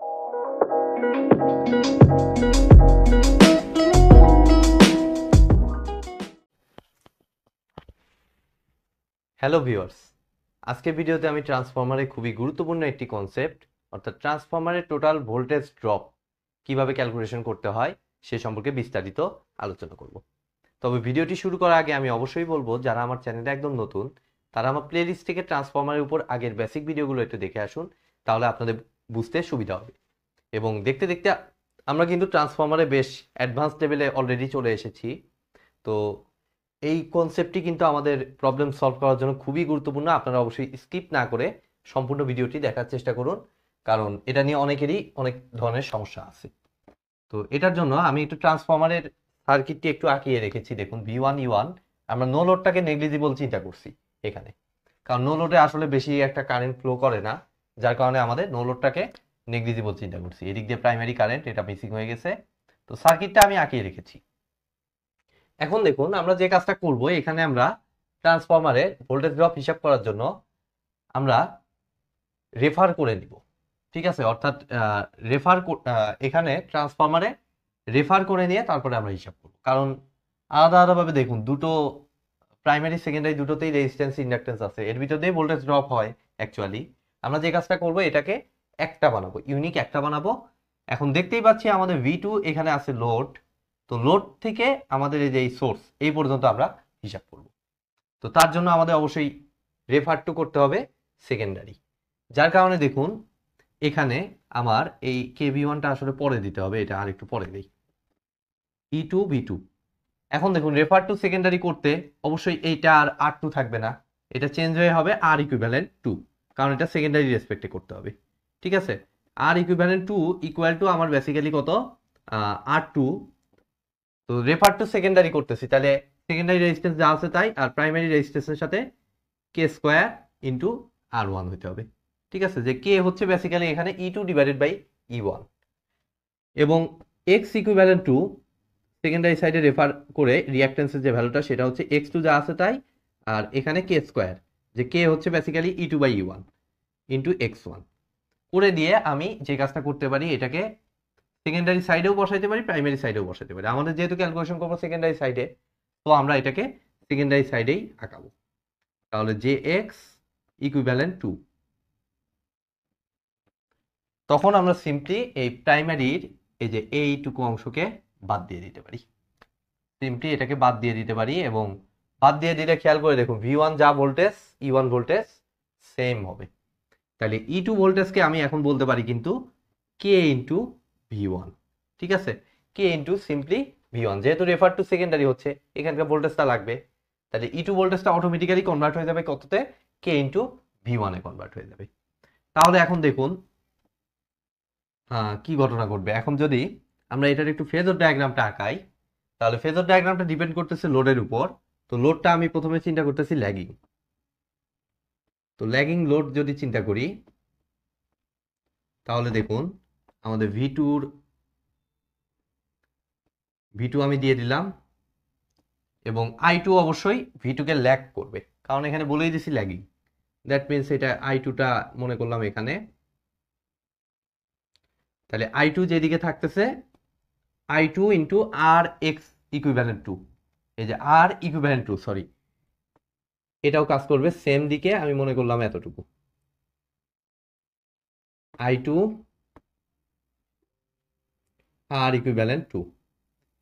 hello viewers আজকে ভিডিওতে আমি ট্রান্সফরমারের খুবই গুরুত্বপূর্ণ একটি কনসেপ্ট অর্থাৎ ট্রান্সফর্মারের টোটাল ভোল্টেজ ড্রপ কিভাবে ক্যালকুলেশন করতে হয় সে সম্পর্কে বিস্তারিত আলোচনা করব তবে ভিডিওটি শুরু করার আগে আমি অবশ্যই বলবো যারা আমার চ্যানেলে একদম নতুন তারা আমার প্লেলিস্ট থেকে ট্রান্সফর্মারের উপর আগের বেসিক ভিডিওগুলো একটু দেখে আসুন তাহলে আপনাদের বুঝতে সুবিধা হবে এবং দেখতে দেখতে আমরা কিন্তু ট্রান্সফর্মারে বেশ অ্যাডভান্স লেভেলে অলরেডি চলে এসেছি তো এই কনসেপ্টটি কিন্তু আমাদের প্রবলেম সলভ করার জন্য খুবই গুরুত্বপূর্ণ আপনারা অবশ্যই স্কিপ না করে সম্পূর্ণ ভিডিওটি দেখার চেষ্টা করুন কারণ এটা নিয়ে অনেকেরই অনেক ধরনের সমস্যা আছে তো এটার জন্য আমি একটু ট্রান্সফর্মারের সার্কিটটি একটু আঁকিয়ে রেখেছি দেখুন ভি ওয়ান ইউ ওয়ান আমরা নো লোডটাকে নেগলিজিবল চিন্তা করছি এখানে কারণ নো লোডে আসলে বেশি একটা কারেন্ট ফ্লো করে না যার কারণে আমাদের নো লোডটাকে নেগলিজিবল চিন্তা করছি এদিক দিয়ে প্রাইমারি কারেন্ট এটা মিসিং হয়ে গেছে তো সার্কিটটা আমি আঁকিয়ে রেখেছি এখন দেখুন আমরা যে কাজটা করব এখানে আমরা ট্রান্সফর্মারে ভোল্টেজ ড্রপ হিসাব করার জন্য আমরা রেফার করে নিব ঠিক আছে অর্থাৎ রেফার এখানে ট্রান্সফর্মারে রেফার করে নিয়ে তারপরে আমরা হিসাব করব কারণ আলাদা আলাদাভাবে দেখুন দুটো প্রাইমারি সেকেন্ডারি দুটোতেই রেজিস্ট্যান্স ইন্ডাক্টেন্স আছে এর ভিতর দিয়ে ভোল্টেজ ড্রপ হয় অ্যাকচুয়ালি আমরা যে কাজটা করব এটাকে একটা বানাবো ইউনিক একটা বানাবো এখন দেখতেই পাচ্ছি আমাদের ভি টু এখানে আছে লোড তো লোড থেকে আমাদের এই যে এই সোর্স এই পর্যন্ত আমরা হিসাব করব তো তার জন্য আমাদের অবশ্যই রেফার টু করতে হবে সেকেন্ডারি যার কারণে দেখুন এখানে আমার এই কেভি ওয়ানটা আসলে পরে দিতে হবে এটা আর একটু পরে দিই ই টু ভি টু এখন দেখুন রেফার টু সেকেন্ডারি করতে অবশ্যই এইটা আর আর টু থাকবে না এটা চেঞ্জ হয়ে হবে আর ইকুইভ্যালেন্ট টু কারণ এটা সেকেন্ডারি রেসপেক্টে করতে হবে ঠিক আছে আর ইকুইভ্যালেন্ট টু ইকুয়াল টু আমার বেসিক্যালি কত আর টু তো রেফার টু সেকেন্ডারি করতেছি তাহলে সেকেন্ডারি রেজিস্ট্যান্স যা আছে তাই আর প্রাইমারি রেজিস্ট্রেশনের সাথে K square into R one হইতে হবে ঠিক আছে যে কে হচ্ছে বেসিক্যালি এখানে E two divided by E one এবং এক্স ইকুইভ্যালেন্ট টু সেকেন্ডারি সাইডে রেফার করে রিয়াক্টেন্সের যে ভ্যালুটা সেটা হচ্ছে এক্স টু যা আছে তাই আর এখানে কে স্কোয়ার যে কে হচ্ছে basically E two by E one into X one করে দিয়ে আমি যে কাজটা করতে পারি এটাকে সেকেন্ডারি সাইডেও বসাইতে পারি প্রাইমারি সাইডেও বসাইতে পারি আমাদের যেহেতু ক্যালকুলেশন করবো সেকেন্ডারি সাইডে তো আমরা এটাকে সেকেন্ডারি সাইডেই আঁকাবো তাহলে জে এক্স ইকুইভ্যালেন্ট টু তখন আমরা সিম্পলি এই প্রাইমারির এই যে এইটুকু অংশকে বাদ দিয়ে দিতে পারি সিম্পলি এটাকে বাদ দিয়ে দিতে পারি এবং হাত দিয়ে দিলে খেয়াল করে দেখুন ভি ওয়ান যা voltage E one voltage same হবে তাহলে ই টু ভোল্টেজকে আমি এখন বলতে পারি কিন্তু কে ইন্টু ভি ওয়ান ঠিক আছে K into simply V one যেহেতু রেফার টু সেকেন্ডারি হচ্ছে এখানকার ভোল্টেজটা লাগবে তাহলে ই টু ভোল্টেজটা অটোমেটিক্যালি কনভার্ট হয়ে যাবে কততে কে ইন্টু ভি ওয়ানে কনভার্ট হয়ে যাবে তাহলে এখন দেখুন কি ঘটনা ঘটবে এখন যদি আমরা এটার একটু ফেজর ডায়াগ্রামটা আঁকাই তাহলে ফেজর ডায়াগ্রামটা ডিপেন্ড করতেছে লোডের উপর তো লোডটা আমি প্রথমে চিন্তা করতেছি ল্যাগিং তো ল্যাগিং লোড যদি চিন্তা করি তাহলে দেখুন আমাদের ভি টুর ভি টু আমি দিয়ে দিলাম এবং আই টু অবশ্যই ভি টুকে ল্যাগ করবে কারণ এখানে বলেই দিছি ল্যাগিং দ্যাট মিনস এটা আই টুটা মনে করলাম এখানে তাহলে আই টু যেদিকে থাকতেছে I two into R X equivalent to এই যে আর ইকুইভ্যালেন্ট টু সরি এটাও কাজ করবে সেম দিকে আমি মনে করলাম এতটুকু I two R equivalent to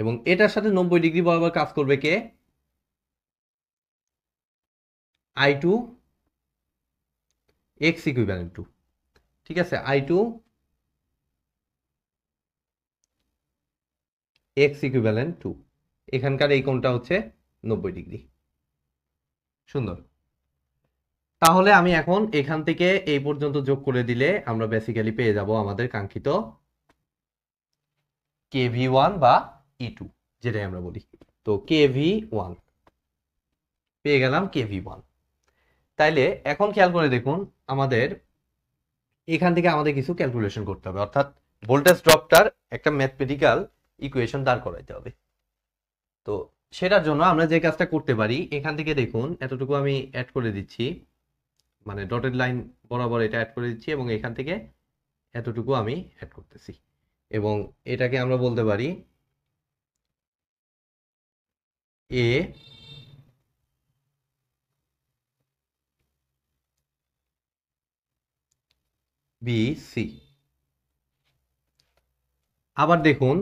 এবং এটার সাথে নব্বই ডিগ্রি বরাবর কাজ করবে K I two X equivalent to ঠিক আছে I two X equivalent to এখানকার এই কোণটা হচ্ছে নব্বই ডিগ্রি সুন্দর তাহলে আমি এখন এখান থেকে এই পর্যন্ত যোগ করে দিলে আমরা বেসিক্যালি পেয়ে যাব আমাদের কাঙ্ক্ষিত কে ভি ওয়ান বা ই e টু যেটাই আমরা বলি তো কে ভি ওয়ান পেয়ে গেলাম কে ভি ওয়ান তাইলে এখন খেয়াল করে দেখুন আমাদের এখান থেকে আমাদের কিছু ক্যালকুলেশন করতে হবে অর্থাৎ ভোল্টেজ ড্রপটার একটা ম্যাথমেটিক্যাল ইকুয়েশন দাঁড় করাইতে হবে তো সেটার জন্য আমরা যে কাজটা করতে পারি এখান থেকে দেখুন এতটুকু আমি অ্যাড করে দিচ্ছি মানে ডটেড লাইন বরাবর এটা অ্যাড করে দিচ্ছি এবং এখান থেকে এতটুকু আমি অ্যাড করতেছি এবং এটাকে আমরা বলতে পারি এ বি সি আবার দেখুন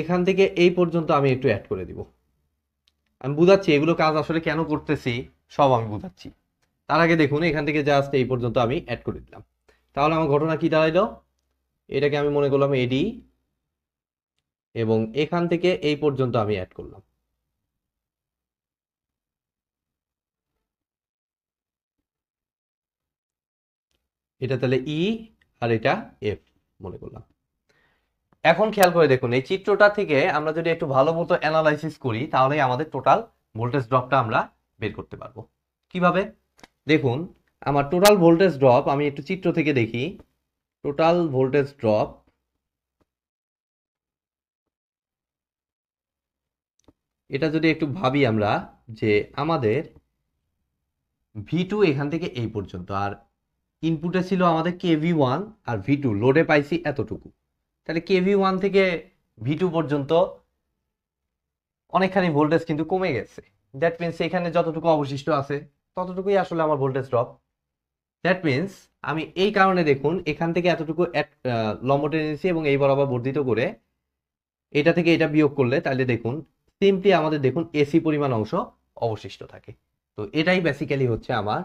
এখান থেকে এই পর্যন্ত আমি একটু অ্যাড করে দিব আমি বুঝাচ্ছি এগুলো কাজ আসলে কেন করতেছি সব আমি বুঝাচ্ছি তার আগে দেখুন এখান থেকে জাস্ট এই পর্যন্ত আমি অ্যাড করে দিলাম তাহলে আমার ঘটনা কি দাঁড়াইলো এটাকে আমি মনে করলাম এডি এবং এখান থেকে এই পর্যন্ত আমি অ্যাড করলাম এটা তাহলে ই e আর এটা এফ মনে করলাম এখন খেয়াল করে দেখুন এই চিত্রটা থেকে আমরা যদি একটু ভালো মতো অ্যানালাইসিস করি তাহলে আমাদের টোটাল ভোল্টেজ ড্রপটা আমরা বের করতে পারবো কিভাবে দেখুন আমার টোটাল ভোল্টেজ ড্রপ আমি একটু চিত্র থেকে দেখি টোটাল ভোল্টেজ ড্রপ এটা যদি একটু ভাবি আমরা যে আমাদের ভি টু এখান থেকে এই পর্যন্ত আর ইনপুটে ছিল আমাদের K V one R V two লোডে পাইছি এতটুকু তাহলে কেভি ওয়ান থেকে ভি টু পর্যন্ত অনেকখানি ভোল্টেজ কিন্তু কমে গেছে দ্যাট মিন্স এখানে যতটুকু অবশিষ্ট আছে ততটুকুই আসলে আমার ভোল্টেজ ড্রপ দ্যাট মিন্স আমি এই কারণে দেখুন এখান থেকে এতটুকু লম্ব টেনেছি এবং এই বরাবর বর্ধিত করে এটা থেকে এটা বিয়োগ করলে তাহলে দেখুন সিম্পলি আমাদের দেখুন এসি পরিমাণ অংশ অবশিষ্ট থাকে তো এটাই বেসিক্যালি হচ্ছে আমার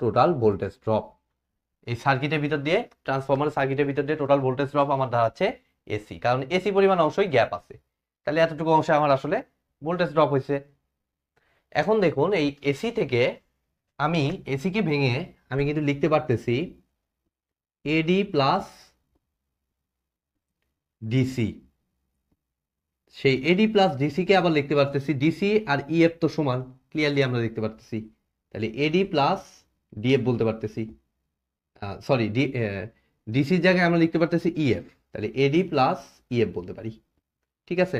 টোটাল ভোল্টেজ ড্রপ এই সার্কিটের ভিতর দিয়ে ট্রান্সফর্মার সার্কিটের ভিতর দিয়ে টোটাল ভোল্টেজ ড্রপ আমার দাঁড়াচ্ছে এসি কারণ এসি পরিমাণ অংশই গ্যাপ আছে তাহলে এতটুকু অংশে আমার আসলে ভোল্টেজ ড্রপ হয়েছে এখন দেখুন এই এসি থেকে আমি এসিকে ভেঙে আমি কিন্তু লিখতে পারতেছি এডি প্লাস ডিসি সেই এডি প্লাস ডিসিকে আবার লিখতে পারতেছি ডিসি আর ইএফ e তো সমান ক্লিয়ারলি আমরা দেখতে পারতেছি তাহলে এডি প্লাস ডিএফ বলতে পারতেছি সরি ডি ডিসির জায়গায় আমরা লিখতে পারতেছি ইএফ e তাহলে এডি প্লাস ইএফ বলতে পারি ঠিক আছে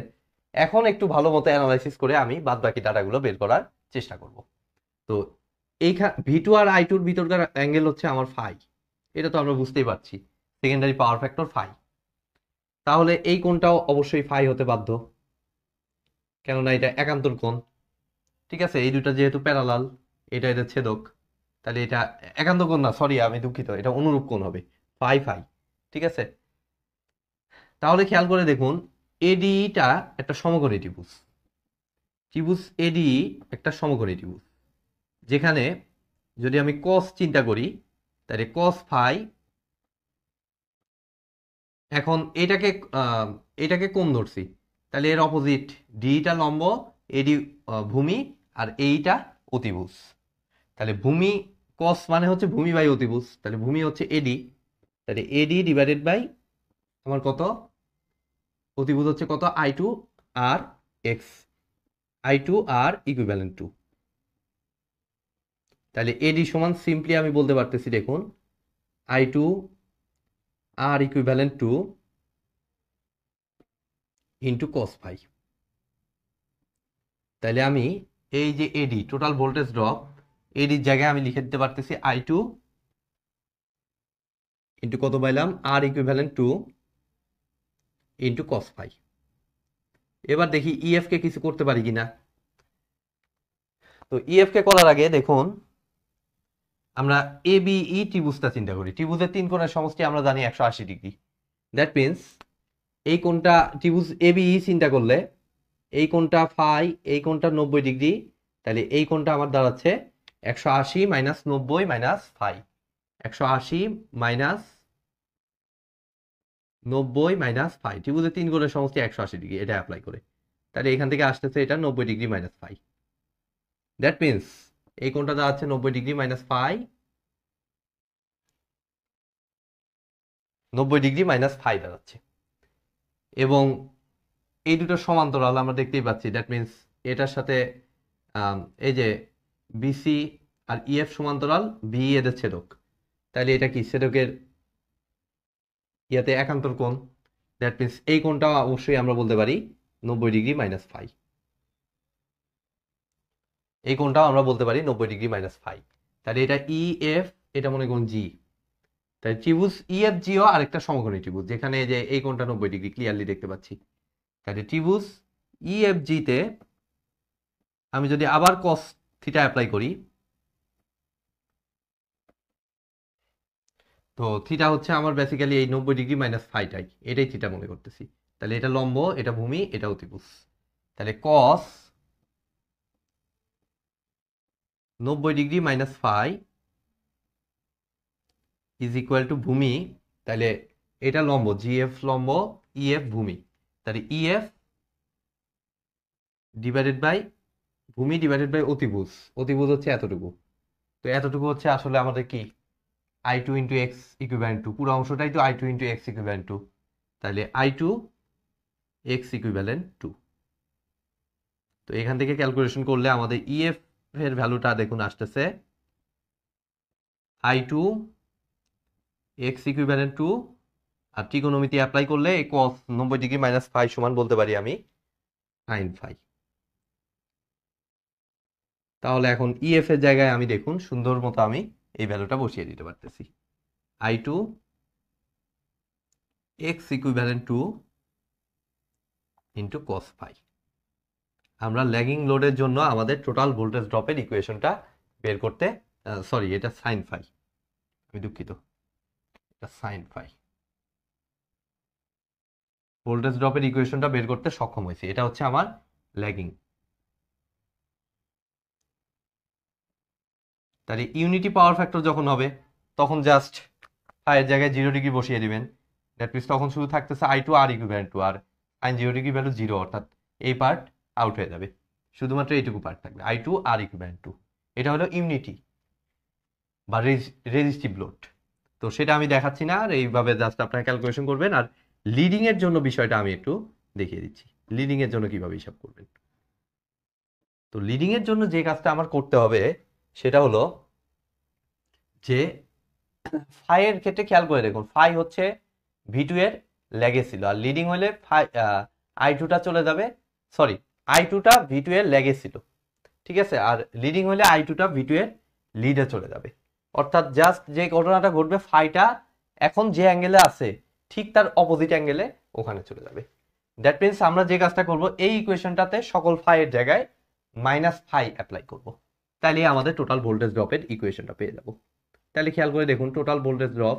এখন একটু ভালো মতো অ্যানালাইসিস করে আমি বাদ বাকি ডাটাগুলো বের করার চেষ্টা করব তো এইখান ভি টু আর আই টুর ভিতরকার অ্যাঙ্গেল হচ্ছে আমার ফাই এটা তো আমরা বুঝতেই পারছি সেকেন্ডারি পাওয়ার ফ্যাক্টর ফাই তাহলে এই কোণটাও অবশ্যই ফাই হতে বাধ্য কেননা এটা একান্তর কোণ ঠিক আছে এই দুটা যেহেতু প্যারালাল এটা এটা ছেদক তাহলে এটা একান্ত কোণ না সরি আমি দুঃখিত এটা অনুরূপ কোণ হবে ফাই ফাই ঠিক আছে তাহলে খেয়াল করে দেখুন এডিটা e একটা সমকোণী ত্রিভুজ ত্রিভুজ এডি e একটা সমকোণী ত্রিভুজ যেখানে যদি আমি কস চিন্তা করি তাহলে কস ফাই এখন এটাকে এটাকে কোন ধরছি তাহলে এর অপোজিট ডিটা লম্ব এডি ভূমি আর এইটা e অতিভুজ তাহলে ভূমি কস মানে হচ্ছে ভূমি বাই অতিভুজ তাহলে ভূমি হচ্ছে এডি তাহলে এডি ডিভাইডেড বাই আমার কত অতিভুজ হচ্ছে কত I two R X I two R equivalent to তাহলে এডি সমান সিম্পলি আমি বলতে পারতেছি দেখুন I two R equivalent to into cos phi তাহলে আমি এই যে এডি টোটাল ভোল্টেজ ড্রপ এর জায়গায় আমি লিখে দিতে পারতেছি আই টু ইন্টু কত পাইলাম R equivalent to into cos phi এবার দেখি e কে কিছু করতে পারি কিনা তো ইএফকে e করার আগে দেখুন আমরা এ বি ই ত্রিভুজটা চিন্তা করি ত্রিভুজের তিন কোণের সমষ্টি আমরা জানি একশো আশি ডিগ্রি দ্যাট মিনস এই কোণটা ত্রিভুজ এ বি ই চিন্তা করলে এই কোণটা ফাই এই কোণটা নব্বই ডিগ্রি তাহলে এই কোণটা আমার দাঁড়াচ্ছে একশো আশি মাইনাস নব্বই মাইনাস ফাইভ একশো আশি মাইনাস নব্বই মাইনাস ফাইভ ত্রিভুজে তিন গুণের সমষ্টি একশো আশি ডিগ্রি এটা অ্যাপ্লাই করে তাহলে এখান থেকে আসতেছে এটা নব্বই degree minus five that means এই কোণটা দাঁড়াচ্ছে নব্বই ডিগ্রি মাইনাস ফাইভ নব্বই ডিগ্রি মাইনাস ফাইভ দাঁড়াচ্ছে এবং এই দুটো সমান্তরাল আমরা দেখতেই পাচ্ছি দ্যাট মিন্স এটার সাথে এই যে বিসি আর ইএফ e সমান্তরাল বি e এদের ছেদক তাহলে এটা কি ছেদকের ইয়াতে একান্তর কোণ দ্যাট মিনস এই কোণটা অবশ্যই আমরা বলতে পারি নব্বই ডিগ্রি মাইনাস ফাই এই কোণটাও আমরা বলতে পারি নব্বই ডিগ্রি মাইনাস ফাই তাহলে এটা ই e এফ এটা মনে করুন জি তাই ত্রিভুজ ই এফ জিও আরেকটা সমকোণী ত্রিভুজ যেখানে যে এই কোণটা নব্বই ডিগ্রি ক্লিয়ারলি দেখতে পাচ্ছি তাহলে ত্রিভুজ ই এফ জিতে আমি যদি আবার কস্ট থিটা অ্যাপ্লাই করি তো থিটা হচ্ছে আমার বেসিক্যালি এই নব্বই ডিগ্রি মাইনাস ফাইটাই এটাই থিটা মনে করতেছি তাহলে এটা লম্ব এটা ভূমি এটা অতিপুষ তাহলে কস নব্বই degree minus phi is equal to ভূমি তাহলে এটা লম্ব জিএফ লম্ব ইএফ e ভূমি তাহলে ইএফ ডিভাইডেড বাই ভূমি ডিভাইডেড বাই অতিভুজ অতিভুজ হচ্ছে এতটুকু তো এতটুকু হচ্ছে আসলে আমাদের কি I two into X equivalent to পুরো অংশটাই তো I two into X equivalent to তাহলে I two X equivalent to তো এখান থেকে ক্যালকুলেশন করলে আমাদের ইএফ e এর ভ্যালুটা দেখুন আসতেছে I two X equivalent to আর ত্রিকোণমিতি অ্যাপ্লাই করলে কস নব্বই ডিগ্রি মাইনাস ফাইভ সমান বলতে পারি আমি সাইন ফাইভ তাহলে এখন ইএফ e এর জায়গায় আমি দেখুন সুন্দর মতো আমি এই ভ্যালুটা বসিয়ে দিতে পারতেছি I two X equivalent to into cos phi আমরা ল্যাগিং লোডের জন্য আমাদের টোটাল ভোল্টেজ ড্রপের ইকুয়েশনটা বের করতে সরি এটা সাইন ফাই আমি দুঃখিত এটা সাইন ফাই ভোল্টেজ ড্রপের ইকুয়েশনটা বের করতে সক্ষম হয়েছি এটা হচ্ছে আমার ল্যাগিং তাহলে ইউনিটি পাওয়ার ফ্যাক্টর যখন হবে তখন জাস্ট ফাইয়ের জায়গায় জিরো ডিগ্রি বসিয়ে দেবেন দ্যাট দ্যাটমিনস তখন শুধু থাকতেছে I two R equivalent to আর আইন জিরো ডিগ্রি ভ্যালু জিরো অর্থাৎ এই পার্ট আউট হয়ে যাবে শুধুমাত্র এইটুকু পার্ট থাকবে I two R equivalent to এটা হলো ইউনিটি বা রেজিস্টিভ লোড তো সেটা আমি দেখাচ্ছি না আর এইভাবে জাস্ট আপনারা ক্যালকুলেশন করবেন আর লিডিংয়ের জন্য বিষয়টা আমি একটু দেখিয়ে দিচ্ছি লিডিংয়ের জন্য কীভাবে হিসাব করবেন তো লিডিংয়ের জন্য যে কাজটা আমার করতে হবে সেটা হলো যে ফাইয়ের ক্ষেত্রে খেয়াল করে দেখুন ফাই হচ্ছে ভি টু এর লেগে ছিল আর লিডিং হলে ফাই আই টুটা চলে যাবে সরি আই টুটা ভি টু এর লেগে ছিল ঠিক আছে আর লিডিং হলে আই টুটা ভি টু এর লিডে চলে যাবে অর্থাৎ জাস্ট যে ঘটনাটা ঘটবে ফাইটা এখন যে অ্যাঙ্গেলে আছে ঠিক তার অপোজিট অ্যাঙ্গেলে ওখানে চলে যাবে দ্যাট মিনস আমরা যে কাজটা করব এই ইকুয়েশনটাতে সকল ফাইয়ের জায়গায় মাইনাস ফাই অ্যাপ্লাই করবো তাহলে আমাদের টোটাল ভোল্টেজ ড্রপের ইকুয়েশনটা পেয়ে যাব তাহলে খেয়াল করে দেখুন টোটাল ভোল্টেজ ড্রপ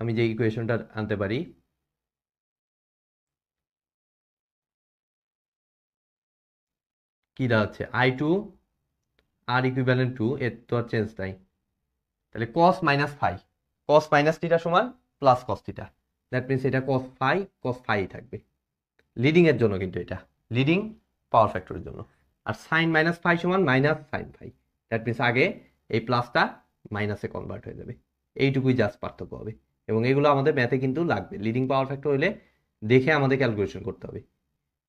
আমি যে ইকুয়েশনটা আনতে পারি কি দাঁড়াচ্ছে I two R equivalent to এর তো আর চেঞ্জ নাই তাহলে cos minus phi cos minus theta সমান প্লাস কস টিটা দ্যাট মিনস এটা কস ফাই কস ফাই থাকবে লিডিংয়ের জন্য কিন্তু এটা লিডিং পাওয়ার ফ্যাক্টরের জন্য আর সাইন মাইনাস ফাই সমান minus sine phi that means আগে এই প্লাসটা মাইনাসে কনভার্ট হয়ে যাবে এইটুকুই জাস্ট পার্থক্য হবে এবং এগুলো আমাদের ম্যাথে কিন্তু লাগবে লিডিং পাওয়ার ফ্যাক্টর হলে দেখে আমাদের ক্যালকুলেশন করতে হবে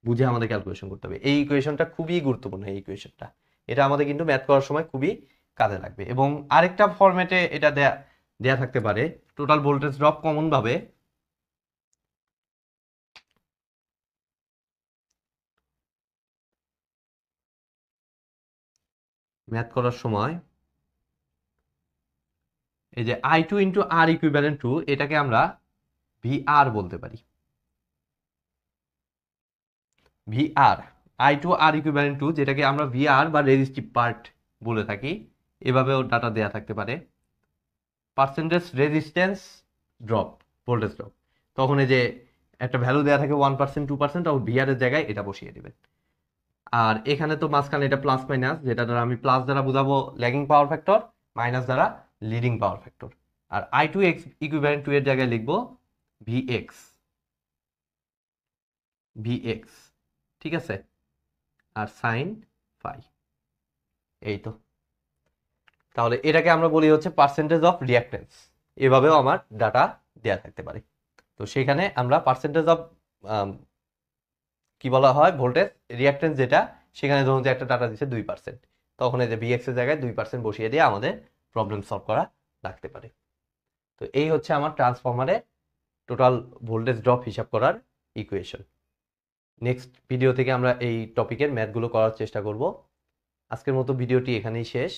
বুঝে আমাদের ক্যালকুলেশন করতে হবে এই ইকুয়েশনটা খুবই গুরুত্বপূর্ণ এই ইকুয়েশনটা এটা আমাদের কিন্তু ম্যাথ করার সময় খুবই কাজে লাগবে এবং আরেকটা ফরম্যাটে এটা দেয়া দেয়া থাকতে পারে টোটাল ভোল্টেজ ড্রপ কমনভাবে ম্যাথ করার সময় এই যে I two into R equivalent to এটাকে আমরা ভি আর বলতে পারি V R I two R equivalent to যেটাকে আমরা ভি আর বা রেজিস্ট্রিভ পার্ট বলে থাকি এভাবেও ডাটা দেয়া থাকতে পারে percentage resistance drop voltage drop তখন এই যে একটা ভ্যালু দেওয়া থাকে ওয়ান পার্সেন্ট টু পার্সেন্ট তখন ভিআরের জায়গায় এটা বসিয়ে দেবেন আর এখানে তো মাঝখানে এটা প্লাস মাইনাস যেটা দ্বারা আমি প্লাস দ্বারা বোঝাবো ল্যাগিং পাওয়ার ফ্যাক্টর মাইনাস দ্বারা লিডিং পাওয়ার ফ্যাক্টর আর I two X equivalent to এর জায়গায় লিখবো ভি এক্স ভি এক্স ঠিক আছে আর সাইন ফাই এই তো তাহলে এটাকে আমরা বলি হচ্ছে পার্সেন্টেজ অফ রিয়াক্টেন্স এভাবেও আমার ডাটা দেয়া থাকতে পারে তো সেখানে আমরা পার্সেন্টেজ অফ কি বলা হয় ভোল্টেজ রিয়াক্টেন্স যেটা সেখানে ধরুন যে একটা ডাটা দিচ্ছে দুই পার্সেন্ট তখন এই যে ভিএক্সের জায়গায় দুই পার্সেন্ট বসিয়ে দিয়ে আমাদের প্রবলেম সলভ করা লাগতে পারে তো এই হচ্ছে আমার ট্রান্সফর্মারে টোটাল ভোল্টেজ ড্রপ হিসাব করার ইকুয়েশন নেক্সট ভিডিও থেকে আমরা এই টপিকের ম্যাথগুলো করার চেষ্টা করব আজকের মতো ভিডিওটি এখানেই শেষ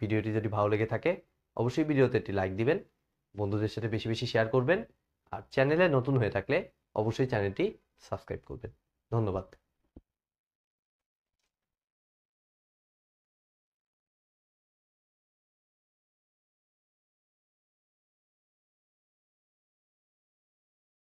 ভিডিওটি যদি ভালো লেগে থাকে অবশ্যই ভিডিওতে একটি লাইক দিবেন বন্ধুদের সাথে বেশি বেশি শেয়ার করবেন আর চ্যানেলে নতুন হয়ে থাকলে অবশ্যই চ্যানেলটি সাবস্ক্রাইব করবেন どんどばって。